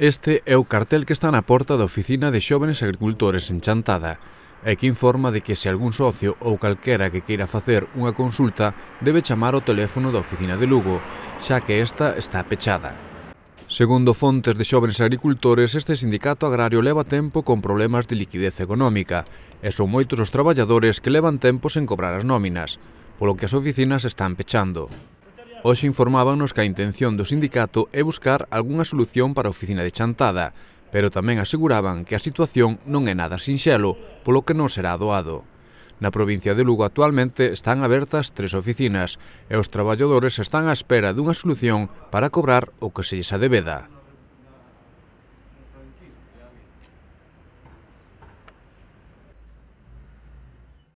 Este é o cartel que está na porta da Oficina de Xóvenes Agricultores en Chantada e que informa de que se algún socio ou calquera que queira facer unha consulta debe chamar o teléfono da Oficina de Lugo, xa que esta está pechada. Segundo fontes de xóvenes agricultores, este sindicato agrario leva tempo con problemas de liquidez económica e son moitos os traballadores que levan tempo sen cobrar as nóminas, polo que as oficinas están pechando. Hoxe informábanos que a intención do sindicato é buscar algunha solución para a oficina de Chantada, pero tamén aseguraban que a situación non é nada sinxelo, polo que non será doado. Na provincia de Lugo actualmente están abertas tres oficinas e os traballadores están á espera dunha solución para cobrar o que se lles debeda.